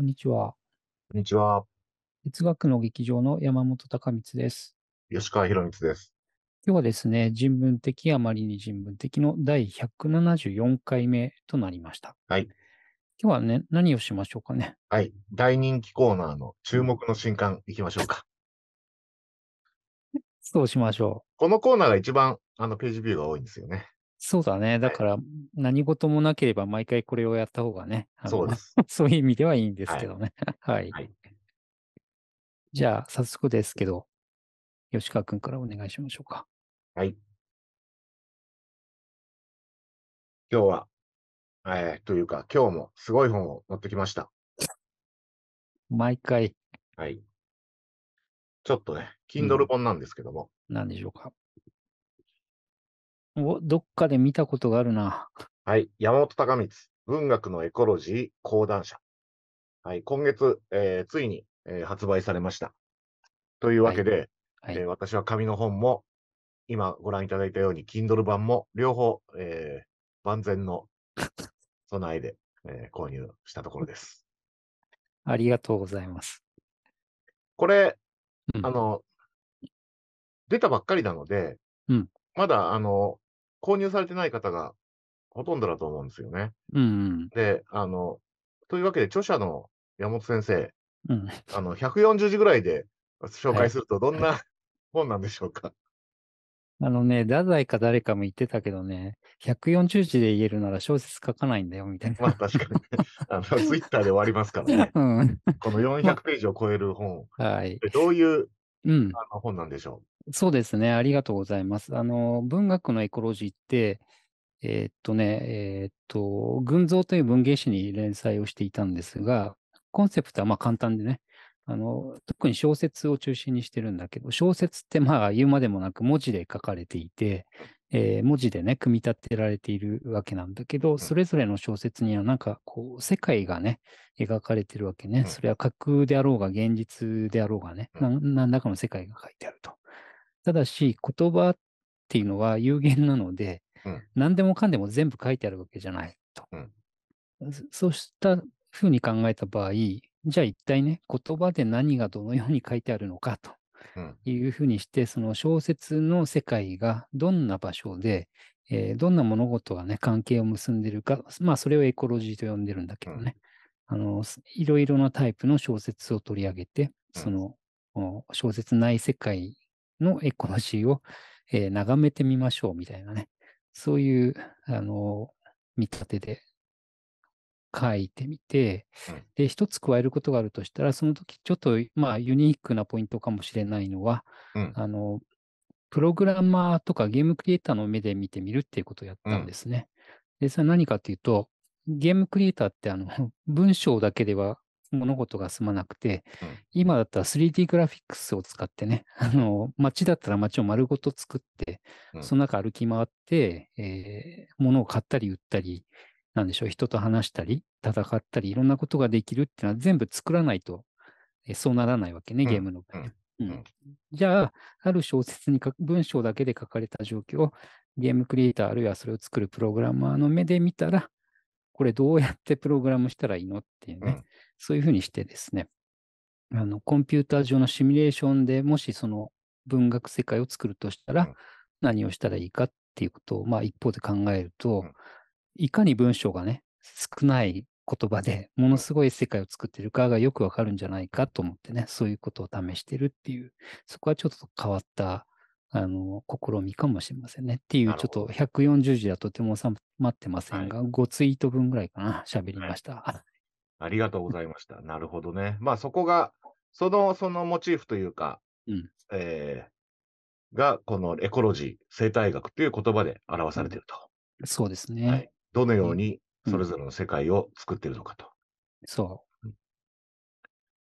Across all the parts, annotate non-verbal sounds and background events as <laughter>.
こんにちは。こんにちは。哲学の劇場の山本隆光です。吉川博光です。今日はですね、人文的あまりに人文的の第174回目となりました。はい。今日はね、何をしましょうかね。はい。大人気コーナーの注目の新刊いきましょうか。そうしましょう。このコーナーが一番あのページビューが多いんですよね。そうだね。だから、何事もなければ毎回これをやった方がね。そうです。<laughs> そういう意味ではいいんですけどね。<laughs> はい。はい、じゃあ、早速ですけど、吉川君からお願いしましょうか。はい。今日は、えー、というか、今日もすごい本を持ってきました。毎回。はい。ちょっとね、Kindle 本なんですけども。うん、何でしょうか。お、どっかで見たことがあるな。はい。山本隆光、文学のエコロジー講談社。はい。今月、えー、ついに、えー、発売されました。というわけで、はいはい、えー、私は紙の本も、今ご覧いただいたように、Kindle 版も、両方、えー、万全の備えで、えー、購入したところです。ありがとうございます。これ、うん、あの、出たばっかりなので、うん、まだ、あの、購入されてない方がほとんどだと思うんですよね。うんうん、で、あの、というわけで著者の山本先生、うん、あの、140字ぐらいで紹介するとどんな、はい、本なんでしょうか。あのね、太宰か誰かも言ってたけどね、140字で言えるなら小説書かないんだよ、みたいな。まあ確かに、ね、あの、<laughs> ツイッターで終わりますからね。うん、この400ページを超える本、はい、どういう、うん、あの本なんでしょう。そうですね。ありがとうございます。あの、文学のエコロジーって、えーっとね、えーっと、群像という文芸誌に連載をしていたんですが、コンセプトはまあ簡単でね、あの、特に小説を中心にしてるんだけど、小説ってまあ言うまでもなく文字で書かれていて、えー、文字でね、組み立てられているわけなんだけど、それぞれの小説にはなんかこう、世界がね、描かれてるわけね。それは架空であろうが、現実であろうがね、な何らかの世界が書いてあると。ただし、言葉っていうのは有限なので、うん、何でもかんでも全部書いてあるわけじゃないと。うん、そうしたふうに考えた場合、じゃあ一体ね、言葉で何がどのように書いてあるのかというふうにして、うん、その小説の世界がどんな場所で、えー、どんな物事がね、関係を結んでるか、まあそれをエコロジーと呼んでるんだけどね、あの、いろいろなタイプの小説を取り上げて、その小説ない世界のエコロジーを、えー、眺めてみましょうみたいなね、そういう、あの、見立てで書いてみて、で、一つ加えることがあるとしたら、その時ちょっと、まあ、ユニークなポイントかもしれないのは、うん、あの、プログラマーとかゲームクリエイターの目で見てみるっていうことをやったんですね。うん、で、それは何かっていうと、ゲームクリエイターってあの文章だけでは物事が済まなくて、うん、今だったら 3D グラフィックスを使ってね、<laughs> あの、街だったら街を丸ごと作って、その中歩き回って、えー、物を買ったり売ったり、なんでしょう、人と話したり、戦ったり、いろんなことができるっていうのは全部作らないと、えー、そうならないわけね、ゲームの場合。うん、じゃあ、ある小説に文章だけで書かれた状況をゲームクリエイターあるいはそれを作るプログラマーの目で見たら、これどうやってプログラムしたらいいのっていうね、そういうふうにしてですね、あの、コンピューター上のシミュレーションでもしその文学世界を作るとしたら、何をしたらいいかっていうことを、まあ一方で考えると、いかに文章がね、少ない言葉でものすごい世界を作ってるかがよくわかるんじゃないかと思ってね、そういうことを試してるっていう、そこはちょっと変わったあの、試みかもしれませんね。っていう、ちょっと140字はとても収まってませんが、はい、5ツイート分ぐらいかな、喋りました。はありがとうございました。なるほどね。まあそこが、その、そのモチーフというか、うん、えー、が、このエコロジー、生態学という言葉で表されていると。うん、そうですね、はい、どのようにそれぞれの世界を作っているのかと。そう。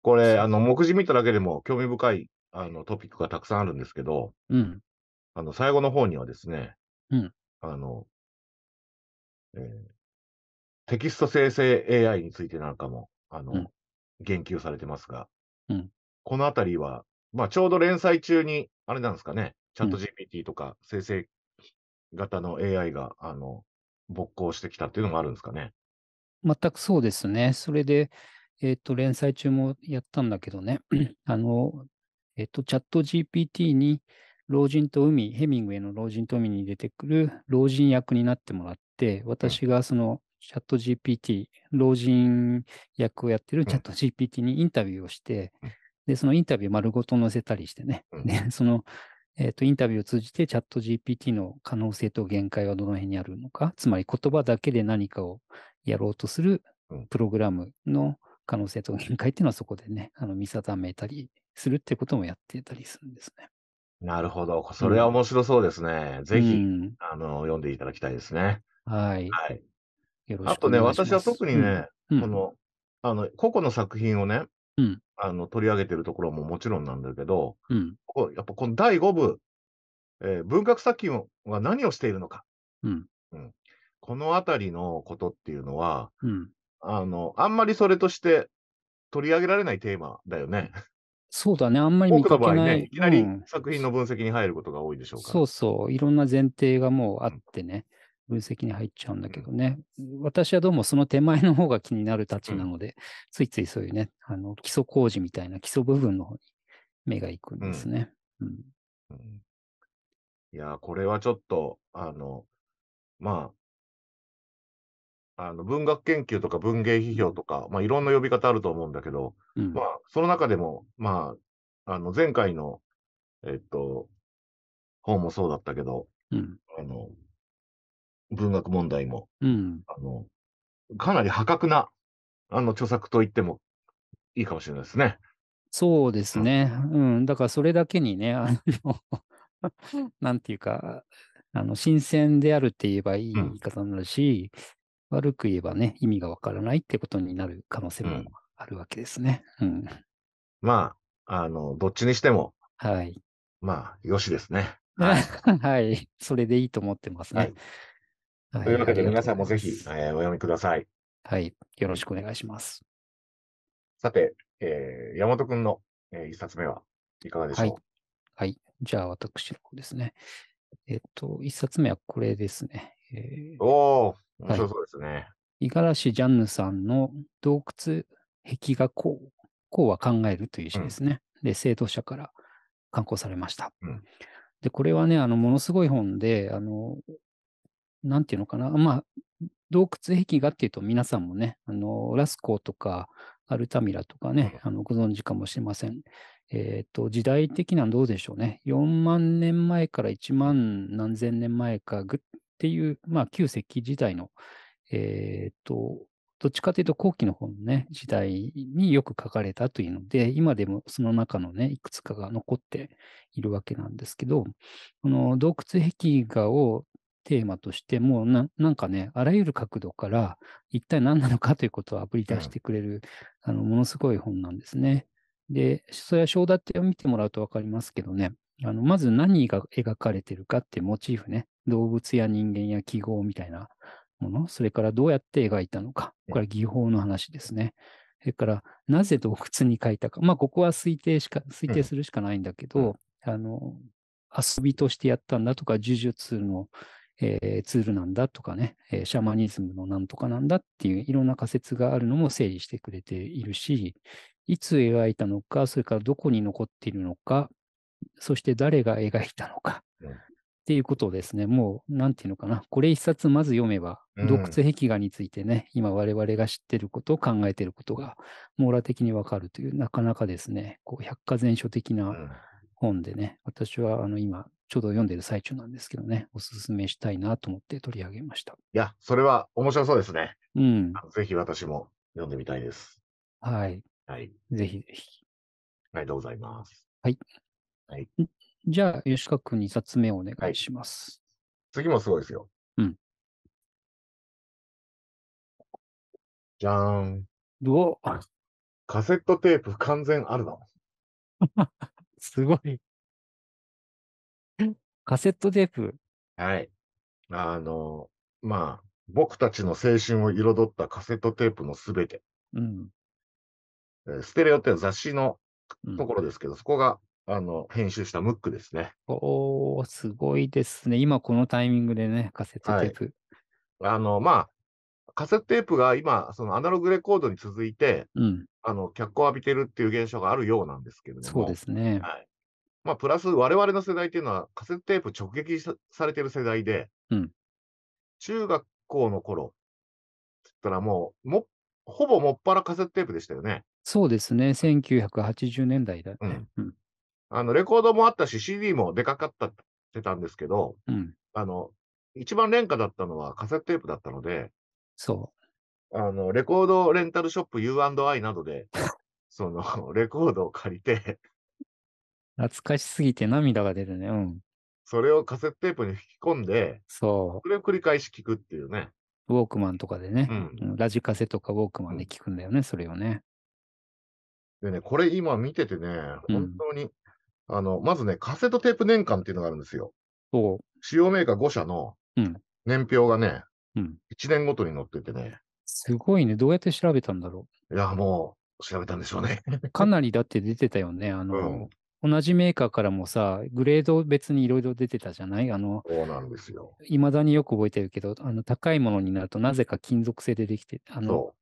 これ、あの、目次見ただけでも興味深いあのトピックがたくさんあるんですけど、うん、あの最後の方にはですね、うん、あの、えー、テキスト生成 AI についてなんかも、あの、うん、言及されてますが、うん、このあたりは、まあ、ちょうど連載中に、あれなんですかね、チャット GPT とか生成型の AI が、あの、勃興してきたっていうのもあるんですかね。全くそうですね。それで、えっ、ー、と、連載中もやったんだけどね、<clears throat> あの、えっ、ー、と、チャット GPT に、老人と海、ヘミングウェイの老人と海に出てくる老人役になってもらって、私がその、チャット GPT、老人役をやってるチャット GPT にインタビューをして、で、そのインタビュー丸ごと載せたりしてね、で、その、えっ、ー、と、インタビューを通じてチャット GPT の可能性と限界はどの辺にあるのか、つまり言葉だけで何かをやろうとするプログラムの可能性と限界っていうのはそこでね、あの見定めたりするってこともやってたりするんですね。なるほど。それは面白そうですね。うん、ぜひ、あの、読んでいただきたいですね。はい。はい。よろしくあとね、私は特にね、うん、この、あの、個々の作品をね、うん、あの取り上げてるところももちろんなんだけど、うん、ここやっぱこの第5部、えー、文学作品は何をしているのか、うんうん、この辺りのことっていうのは、うん、あのあんまりそれとして取り上げられないテーマだよね。そうだね、あんまり見かけない。ね、いきなり作品の分析に入ることが多いでしょうか、そうそう、いろんな前提がもうあってね。うん分析に入っちゃうんだけどね、私はどうもその手前の方が気になるたちなので、ついついそういうね、あの基礎工事みたいな基礎部分の方に目がいくんですね。うんいや、これはちょっと、あの、まあ、あの文学研究とか文芸批評とか、まあ、いろんな呼び方あると思うんだけど、うん、まあ、その中でも、まあ、あの前回の、えっと、本もそうだったけど、うん、あの文学問題も、うん、あのかなり破格なあの著作と言ってもいいかもしれないですね。そうですね。うん。だからそれだけにね、あの <laughs> なんていうか、あの、新鮮であるって言えばいい言い方になるし、うん、悪く言えばね、意味がわからないってことになる可能性もあるわけですね。うん。うん、まあ、あの、どっちにしても、はい。まあ、よしですね。はい、<laughs> はい。それでいいと思ってますね。はいはい、というわけで皆さんもぜひ、えー、お読みください。はい。よろしくお願いします。さて、えー、山本くんの、えー、一冊目はいかがでしょう、はい、はい。じゃあ私の方ですね。えっ、と、一冊目はこれですね。えー、おお、面白そうですね。五十嵐ジャンヌさんの洞窟壁画こう、こうは考えるという詩ですね。うん、で、生徒者から刊行されました。うん、で、これはね、あの、ものすごい本で、あの、なんていうのかな、まあ、洞窟壁画っていうと皆さんもね、あのラスコーとかアルタミラとかね、あのご存知かもしれません。えっ、ー、と、時代的などうでしょうね。4万年前から1万何千年前かぐっていう、まあ、旧石器時代の、えっ、ー、と、どっちかというと後期の方のね、時代によく書かれたというので、今でもその中のね、いくつかが残っているわけなんですけど、この洞窟壁画をテーマとして、もうななんかね、あらゆる角度から一体何なのかということをあぶり出してくれる、うん、あのものすごい本なんですね。で、それは章立てを見てもらうと分かりますけどね、あのまず何が描かれてるかってモチーフね、動物や人間や記号みたいなもの、それからどうやって描いたのか、これは技法の話ですね。それから、なぜ洞窟に描いたか。まあ、ここは推定しか、推定するしかないんだけど、うん、あの、遊びとしてやったんだとか、呪術のえー、ツールなんだとかね、えー、シャマニズムのなんとかなんだっていういろんな仮説があるのも整理してくれているし、いつ描いたのか、それからどこに残っているのか、そして誰が描いたのか、うん、っていうことをですね、もう、なんていうのかな、これ一冊まず読めば、うん、洞窟壁画についてね、今我々が知ってること、を考えてることが網羅的にわかるという、なかなかですね、こう百科全書的な本でね、私はあの今、ちょうど読んでる最中なんですけどね、おすすめしたいなと思って取り上げました。いや、それは面白そうですね。うん。ぜひ私も読んでみたいです。はい。はい。ぜひぜひ。ありがとうございます。はい。はい、じゃあ、吉川君2冊目をお願いします、はい。次もすごいですよ。うん。じゃーん。どうカセットテープ完全あるの。<laughs> すごい。カセットテープ。はい。あの、まあ、僕たちの青春を彩ったカセットテープのすべて。うん。えステレオっていう雑誌のところですけど、うん、そこが、あの、編集したムックですね。おおすごいですね。今このタイミングでね、カセットテープ。はい、あの、まあ、カセットテープが今、そのアナログレコードに続いて、うん、あの、脚光を浴びてるっていう現象があるようなんですけれども。そうですね。はい。まあ、プラス我々の世代っていうのはカセットテープ直撃されてる世代で、うん、中学校の頃っつったらもうも、ほぼもっぱらカセットテープでしたよね。そうですね、1980年代だ、うん、あのレコードもあったし、CD もでかかったってたんですけど、うん、あの一番廉価だったのはカセットテープだったので、そうあのレコードレンタルショップ U&I などで、<laughs> そのレコードを借りて懐かしすぎて涙が出るね。うん。それをカセットテープに吹き込んで、そう。それを繰り返し聞くっていうね。ウォークマンとかでね、うん、ラジカセとかウォークマンで聞くんだよね、うん、それをね。でね、これ今見ててね、本当に、うん、あの、まずね、カセットテープ年間っていうのがあるんですよ。主要メーカー5社の年表がね、うん、1年ごとに載っててね。すごいね。どうやって調べたんだろう。いや、もう、調べたんでしょうね。かなりだって出てたよね。あの、同じメーカーからもさ、グレード別にいろいろ出てたじゃないあの、そうなんですよ。いまだによく覚えてるけど、あの、高いものになるとなぜか金属製でできて、あの、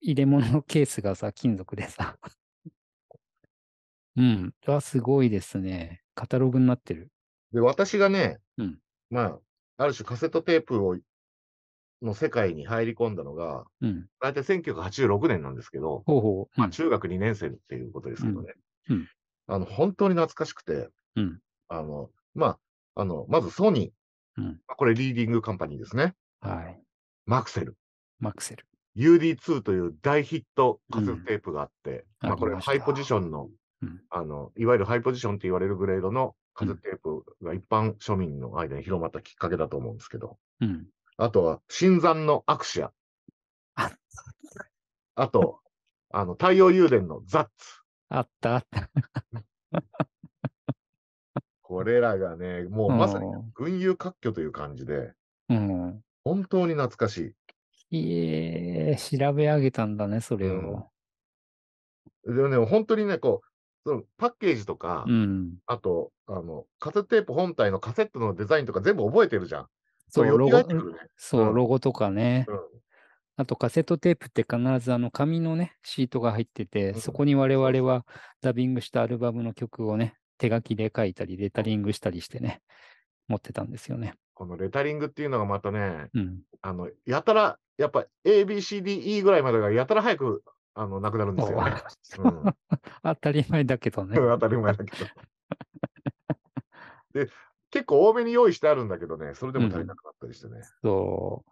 入れ物のケースがさ、金属でさ。<laughs> うん。あ、すごいですね。カタログになってる。で、私がね、うん、まあ、ある種カセットテープをの世界に入り込んだのが、うん、大体1986年なんですけど、ほうほうまあ、中学2年生っていうことですけどね。うん、あの、本当に懐かしくて、うん、あの、まあ、あの、まずソニー、うん、これリーディングカンパニーですね。はい。マクセル。マクセル。UD2 という大ヒットカセットテープがあって、うん、まあこれハイポジションの、うん、あの、いわゆるハイポジションって言われるグレードのカセットテープが一般庶民の間に広まったきっかけだと思うんですけど、うん、あとは、新山のアクシア。あと、あの、太陽油田のザッツ。あったあった。<laughs> これらがね、もうまさに群雄割拠という感じで、うん、本当に懐かしい。いえ、調べ上げたんだね、それを。うん、でもね、本当にね、こう、そのパッケージとか、うん、あとあの、カセットテープ本体のカセットのデザインとか全部覚えてるじゃん。そう、ロゴ、そう、ロゴとかね、うん、あとカセットテープって必ずあの紙のね、シートが入ってて、そこに我々はダビングしたアルバムの曲をね、手書きで書いたり、レタリングしたりしてね、持ってたんですよね。このレタリングっていうのがまたね、うん、あのやたら、やっぱ ABCDE ぐらいまでがやたら早くあのなくなるんですよ <laughs> ね。うん、当たり前だけどね。当たり前だけど。で、結構多めに用意してあるんだけどね、それでも足りなくなったりしてね。うん、そう。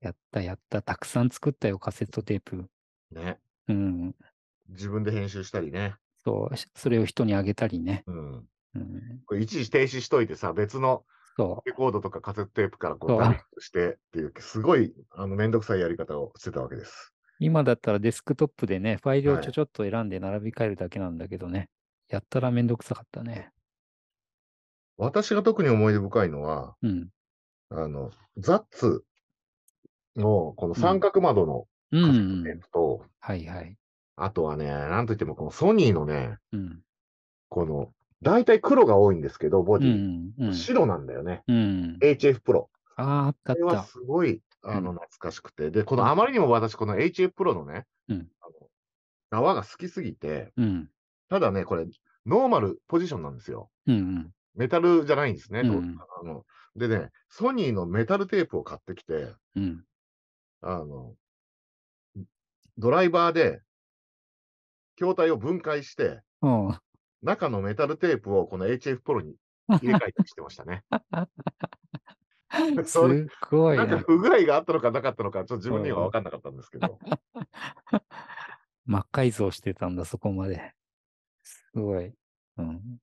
やったやった。たくさん作ったよ、カセットテープ。ね。うん。自分で編集したりね。そう、それを人にあげたりね。うん。うん、これ一時停止しといてさ、別のレコードとかカセットテープからこうダウンしてっていう、すごいあのめんどくさいやり方をしてたわけです。今だったらデスクトップでね、ファイルをちょちょっと選んで並び替えるだけなんだけどね、はい、やったらめんどくさかったね。私が特に思い出深いのは、うん、あの、ザッツの、この三角窓のカセットテー。プと、はいはい。あとはね、なんといってもこのソニーのね、うん。この、大体黒が多いんですけど、ボディ。んうん。白なんだよね。うん。HF プロ。ああ、あったあこれはすごい、あの、懐かしくて。で、このあまりにも私、この HF プロのね、うんあの縄が好きすぎて、た。うん。ただね、これ、ノーマルポジションなんですよ。うんメタルじゃないんですね。うんあのでね、ソニーのメタルテープを買ってきて、うん。あの、ドライバーで、筐体を分解して、うん、中のメタルテープをこの HF プロに入れ替えたりしてましたね。<laughs> すごい、なんか不具合があったのかなかったのか、ちょっと自分には分かんなかったんですけど。<laughs> 真っ改造してたんだ、そこまで。すごい。うん、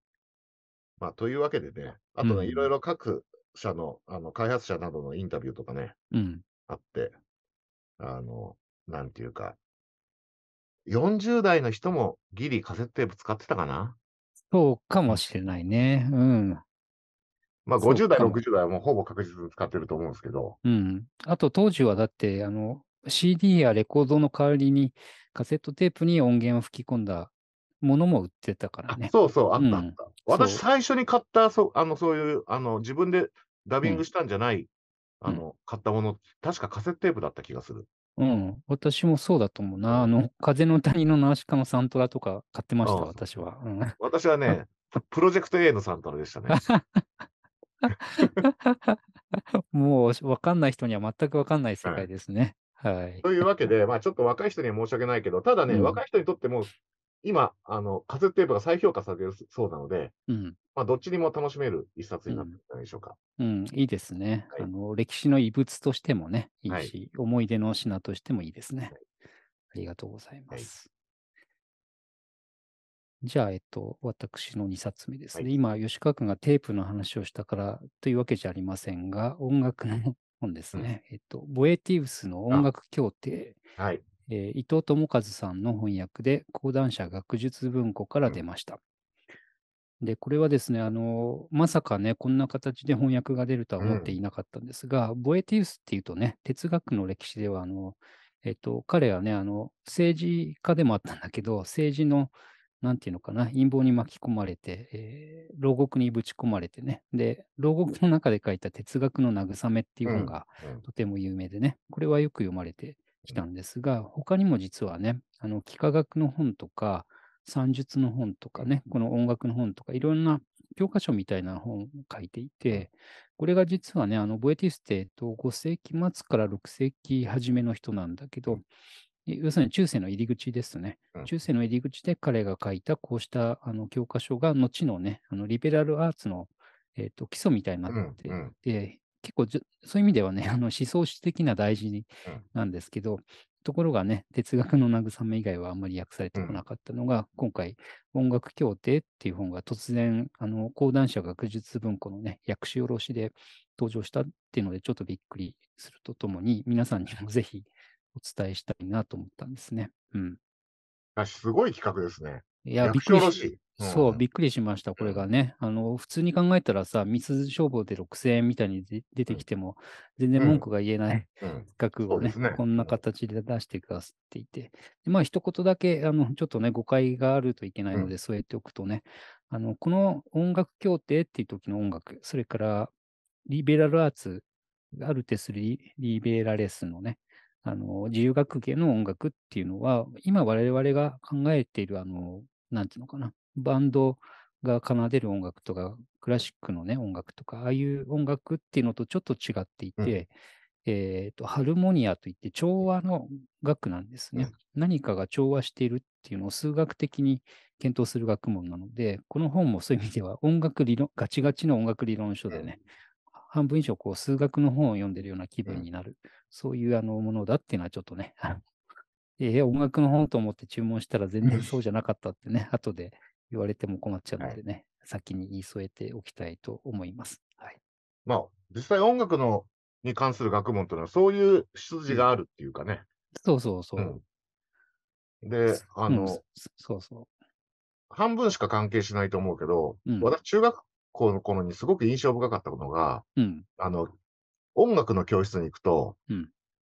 まあ、というわけでね、あとね、うん、いろいろ各社のあの開発者などのインタビューとかね、うん、あって、あの、なんていうか、40代の人もギリカセットテープ使ってたかなそうかもしれないね。うん。まあ、50代、60代はもうほぼ確実に使ってると思うんですけど。うん。あと当時はだって、あの、CD やレコードの代わりにカセットテープに音源を吹き込んだものも売ってたからね。そうそう、あったあった。私、最初に買った、そあのそういうあの、自分でダビングしたんじゃないあの、買ったもの、確かカセットテープだった気がする。うん、私もそうだと思うな。あの、風の谷のナウシカのサントラとか買ってました、ああ私は。うん、私はね、プロジェクト A のサントラでしたね。<laughs> もう分かんない人には全く分かんない世界ですね。はい、はい、というわけで、まあ、ちょっと若い人には申し訳ないけど、ただね、うん、若い人にとっても今、あの、カセットテープが再評価されるそうなので、うん、まあ、どっちにも楽しめる一冊になってるんじゃないでしょうか。うん、うん、いいですね、はい、あの。歴史の遺物としてもね、いいし、はい、思い出の品としてもいいですね。はい、ありがとうございます。じゃあ、えっと、私の2冊目ですね。今、吉川君がテープの話をしたからというわけじゃありませんが、音楽の本ですね。うん、えっと、ボエティウスの音楽協定。はい。えー、伊藤智和さんの翻訳で、講談社学術文庫から出ました。で、これはですね、あの、まさかね、こんな形で翻訳が出るとは思っていなかったんですが、うん、ボエティウスっていうとね、哲学の歴史では、あの、えっと、彼はね、あの、政治家でもあったんだけど、政治の、なんていうのかな、陰謀に巻き込まれて、えー、牢獄にぶち込まれてね、で、牢獄の中で書いた哲学の慰めっていうのが、とても有名でね、これはよく読まれてきたんですが、他にも実はね、あの、幾何学の本とか、算術の本とかね、この音楽の本とか、いろんな教科書みたいな本を書いていて、これが実はね、あのボエティステと5世紀末から6世紀初めの人なんだけど、要するに中世の入り口ですね。中世の入り口で彼が書いたこうしたあの教科書が後のね、あのリベラルアーツの、えーと、基礎みたいになっていて、結構そういう意味ではね、あの思想史的な大事なんですけど、うん、ところがね、哲学の慰め以外はあんまり訳されてこなかったのが、うん、今回、音楽協定っていう本が突然、あの、講談社学術文庫のね、訳し下ろしで登場したっていうので、ちょっとびっくりするとともに、皆さんにもぜひお伝えしたいなと思ったんですね。うん。すごい企画ですね。いや、びっくりし、うん、そう、びっくりしました、これがね。あの、普通に考えたらさ、ミス消防で6000円みたいに出てきても、全然文句が言えない額をね、うんねこんな形で出してくださっていて。まあ、一言だけ、あの、ちょっとね、誤解があるといけないので、添えておくとね、あの、この音楽協定っていう時の音楽、それから、リベラルアーツ、アルテスリ・リベラレスのね、あの、自由学芸の音楽っていうのは、今我々が考えている、あの、なんていうのかな、バンドが奏でる音楽とか、クラシックのね、音楽とか、ああいう音楽っていうのとちょっと違っていて、うん、えっ、ー、と、ハルモニアといって調和の学なんですね、うん。何かが調和しているっていうのを数学的に検討する学問なので、この本もそういう意味では音楽理論、ガチガチの音楽理論書でね、うん、半分以上こう数学の本を読んでるような気分になる、そういうあのものだっていうのはちょっとね、えー、音楽の本と思って注文したら全然そうじゃなかったってね、後で言われても困っちゃうのでね、はい、先に言い添えておきたいと思います。はい。まあ、実際音楽のに関する学問というのは、そういう出自があるっていうかね。そうそうそう。うん、で、あの、うん、そうそう。半分しか関係しないと思うけど、うん、私、中学校の頃にすごく印象深かったことが、あの、音楽の教室に行くと、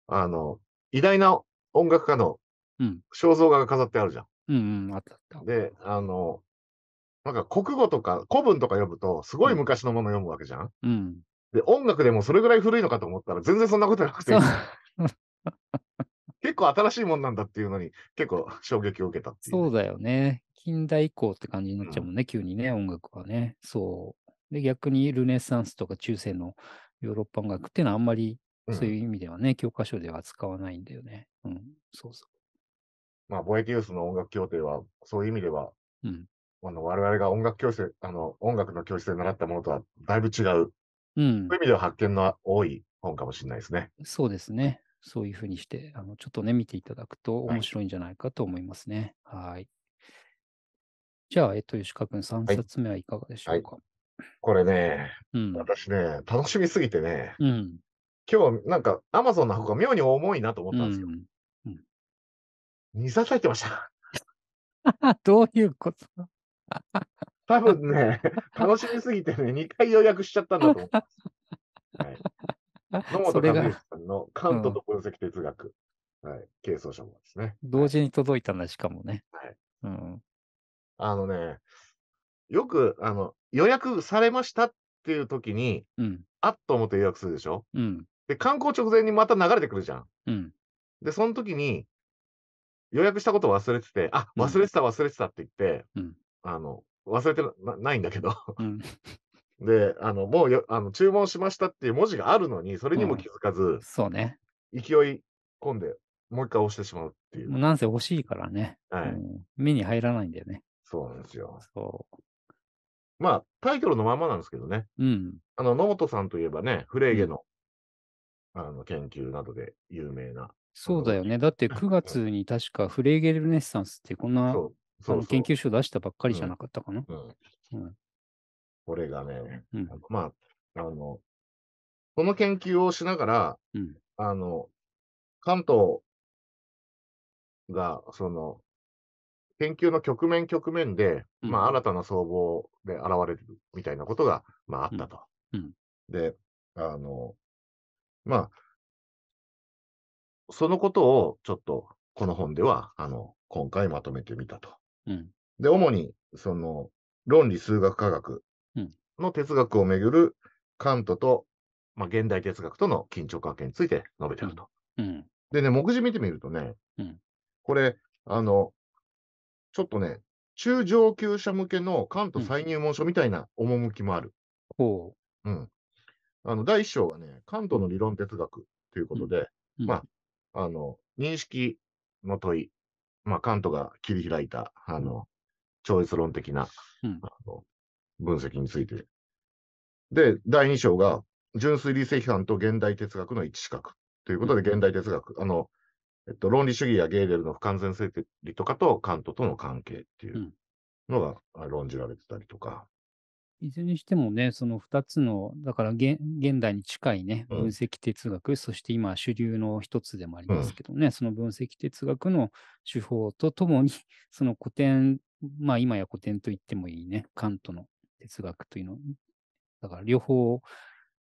あの、偉大な音楽家の肖像画が飾ってあるじゃん。うんあったあった。で、あの、なんか国語とか古文とか読むと、すごい昔のもの読むわけじゃん。うん。で、音楽でもそれぐらい古いのかと思ったら、全然そんなことなくて <laughs> 結構新しいもんなんだっていうのに、結構衝撃を受けたっていう、ね、そうだよね。近代以降って感じになっちゃうもんね、うん、急にね、音楽はね。そう。で、逆にルネサンスとか中世のヨーロッパ音楽っていうのはあんまりそういう意味ではね、うん、教科書では使わないんだよね。うん、そうそう。まあ、貿易ユースの音楽協定は、そういう意味では、うん、あの我々が音楽教室、あの音楽の教室で習ったものとはだいぶ違う、うん、そういう意味では発見の多い本かもしれないですね。そうですね。そういうふうにして、あのちょっとね、見ていただくと面白いんじゃないかと思いますね。はい。じゃあ、えっと、吉川君、3冊目はいかがでしょうか。はいはい、これね、うん、私ね、楽しみすぎてね、うん、今日なんか Amazon の箱が妙に重いなと思ったんですよ。うん、うん、2冊入ってました。<laughs> どういうこと <laughs> 多分ね、楽しみすぎてね、2回予約しちゃったんだと思ってす。<laughs> はい、野本和之さんのカントと分析哲学、うん、はい、係争書もですね。同時に届いたんだ、しかもね。はい。うん、あのね、よくあの予約されましたっていう時に、うん、あっと思って予約するでしょ、うん、で、観光直前にまた流れてくるじゃん。うん、で、その時に、予約したこと忘れてて、あ、忘れてた、忘れてたって言って、うん、あの、忘れてないんだけどうん、<laughs> で、あの、もうよあの注文しましたっていう文字があるのに、それにも気づかず、そうね。勢い込んで、もう一回押してしまうっていう。なんせ欲しいからね。はい。目に入らないんだよね。そうなんですよ。そう。まあ、タイトルのままなんですけどね。うん。あの、野本さんといえばね、フレーゲのあの研究などで有名な。そうだよね。だって9月に確かフレーゲルネッサンスってこんな研究所出したばっかりじゃなかったかな。これがね、うん、まあ、あの、この研究をしながら、うん、あの、関東が、その、研究の局面局面で、うん、まあ、新たな総合で現れるみたいなことが、まあ、あったと。で、あの、まあ、そのことをちょっとこの本では、あの、今回まとめてみたと。うん、で、主に、その、論理数学科学の哲学をめぐるカントと、まあ、現代哲学との緊張関係について述べてると。うんうん、でね、目次見てみるとね、これ、あの、ちょっとね、中上級者向けのカント再入門書みたいな趣もある。うん、あの第1章はね、関東の理論哲学ということで、うん、まあ、あの、認識の問い、まあ、カントが切り開いた、あの、超越論的な、うん、あの分析について。で、第2章が、純粋理性批判と現代哲学の一資格ということで、現代哲学、あの、えっと、論理主義やゲーデルの不完全性理とかとカントとの関係っていうのが論じられてたりとか、いずれにしてもね、その2つの、だから現代に近いね、分析哲学、うん、そして今主流の一つでもありますけどね、うん、その分析哲学の手法とともに、<laughs> その古典、まあ今や古典と言ってもいいね、カントの哲学というの、だから両方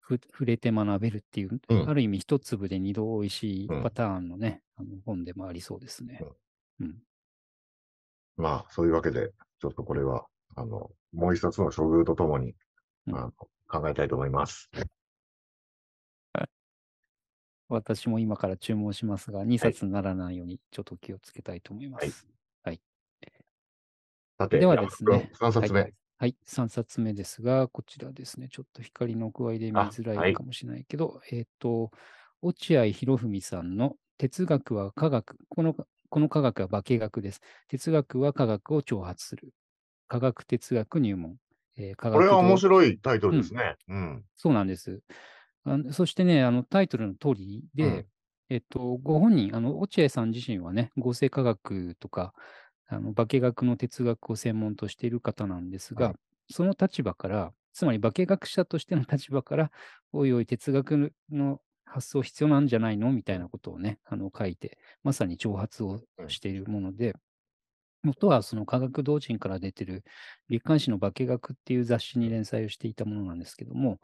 触れて学べるっていう、うん、ある意味一粒で二度おいしいパターンのね、あの本でもありそうですね。うん、まあそういうわけで、ちょっとこれは、あの、もう一冊の処遇とともに、うん、あ考えたいと思います。私も今から注文しますが、2冊にならないようにちょっと気をつけたいと思います。はい。はい、ではですね、3冊目、はい。はい、3冊目ですが、こちらですね、ちょっと光の具合で見づらいかもしれないけど、はい、えっ、と、落合博文さんの哲学は科学、このこの科学は化学です。哲学は科学を挑発する。科学哲学入門。えー、科学これは面白いタイトルですね。うん。そうなんです。あそしてね、あのタイトルの通りで、うん、えっと、ご本人、あの落合さん自身はね、合成科学とか、あの化学の哲学を専門としている方なんですが、はい、その立場から、つまり化学者としての立場から、おいおい哲学の発想必要なんじゃないのみたいなことをね、あの書いて、まさに挑発をしているもので、もとは、その科学同人から出てる月刊誌の化学っていう雑誌に連載をしていたものなんですけども、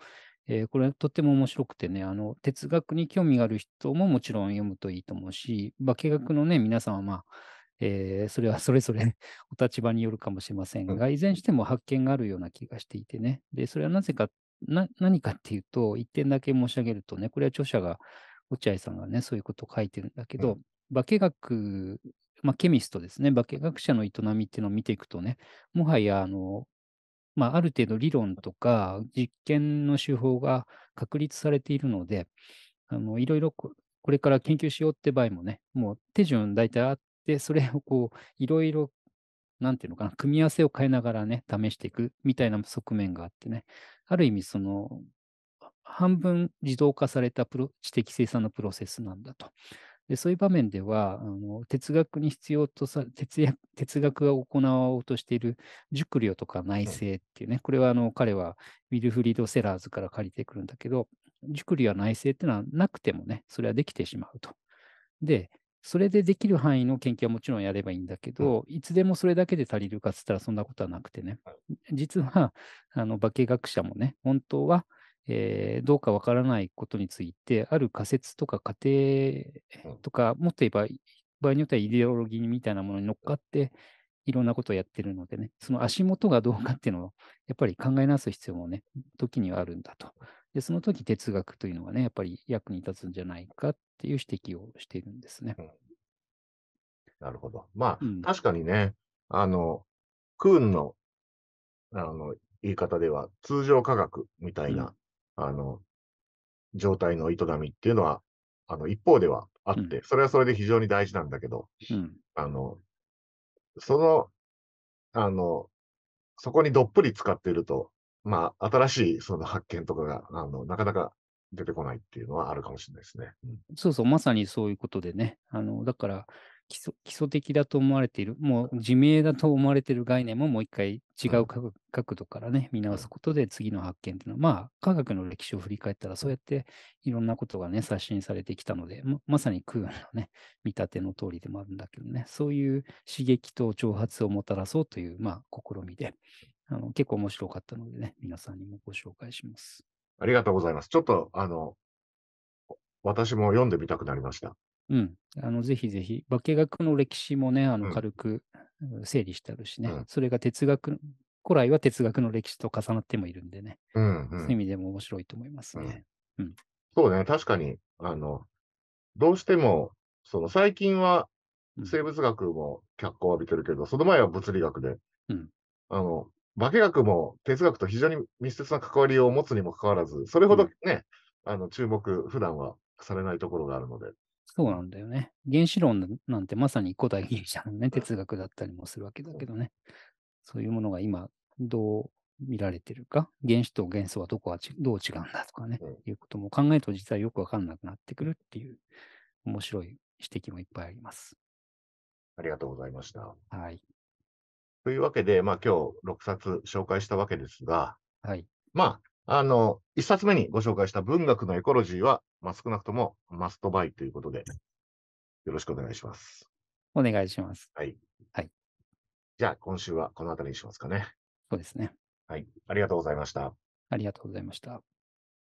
えー、これとっても面白くてね、あの、哲学に興味がある人ももちろん読むといいと思うし、化学のね、皆さんはまあ、えー、それはそれぞれ <laughs> お立場によるかもしれませんが、いずれにしても発見があるような気がしていてね。で、それはなぜか、な何かっていうと、一点だけ申し上げるとね、これは著者が、落合さんがね、そういうことを書いてるんだけど、うん化学、まあ、ケミストですね、化学者の営みっていうのを見ていくとね、もはやあの、まあ、ある程度理論とか実験の手法が確立されているので、あのいろいろこれから研究しようって場合もね、もう手順大体あって、それをこう、いろいろなんていうのかな、組み合わせを変えながらね、試していくみたいな側面があってね、ある意味その、半分自動化されたプロ知的生産のプロセスなんだと。でそういう場面では、あの哲学に必要とさ哲 <laughs> 哲学が行おうとしている熟慮とか内政っていうね、これはあの彼はウィルフリード・セラーズから借りてくるんだけど、熟慮や内政っていうのはなくてもね、それはできてしまうと。で、それでできる範囲の研究はもちろんやればいいんだけど、うん、いつでもそれだけで足りるかっつったらそんなことはなくてね、実はあの化学者もね、本当はえー、どうかわからないことについて、ある仮説とか仮定とか、もっと言えば、場合によってはイデオロギーみたいなものに乗っかって、いろんなことをやってるのでね、その足元がどうかっていうのを、やっぱり考え直す必要もね、時にはあるんだと。で、その時哲学というのはね、やっぱり役に立つんじゃないかっていう指摘をしているんですね。うん、なるほど。まあ、うん、確かにね、あの、クーンのあの言い方では、通常科学みたいなあの、状態の営みっていうのは、あの、一方ではあって、うん、それはそれで非常に大事なんだけど、うん、あの、その、あの、そこにどっぷり使っていると、まあ、新しいその発見とかが、あの、なかなか出てこないっていうのはあるかもしれないですね。うん、そうそう、まさにそういうことでね。あの、だから、基礎基礎的だと思われている、もう自明だと思われている概念ももう一回違う角度からね、見直すことで次の発見というのは、まあ、科学の歴史を振り返ったら、そうやっていろんなことがね、刷新されてきたので、ままさに空のね、見立ての通りでもあるんだけどね、そういう刺激と挑発をもたらそうという、まあ、試みであの、結構面白かったのでね、皆さんにもご紹介します。ありがとうございます。ちょっと、あの、私も読んでみたくなりました。うん、あのぜひぜひ、化学の歴史もね、あの軽く整理してあるしね、うん、それが哲学、古来は哲学の歴史と重なってもいるんでね、うんうん、そういう意味でも面白いと思いますね。うん、うん、そうね、確かにあの、どうしてもその最近は生物学も脚光を浴びてるけど、うん、その前は物理学で、うん、あの化学も哲学と非常に密接な関わりを持つにもかかわらず、それほどね、あの注目、普段はされないところがあるので。そうなんだよね。原子論なんてまさに古代ギリシャのね、哲学だったりもするわけだけどね。そういうものが今、どう見られてるか、原子と元素はどこはどう違うんだとかね、いうことも考えると実はよくわかんなくなってくるっていう面白い指摘もいっぱいあります。ありがとうございました。はい。というわけで、まあ今日6冊紹介したわけですが、はい。まあ、あの、1冊目にご紹介した文学のエコロジーはまあ、少なくともマストバイということで、よろしくお願いします。お願いします。はい。はい。じゃあ、今週はこのあたりにしますかね。そうですね。はい。ありがとうございました。ありがとうございました。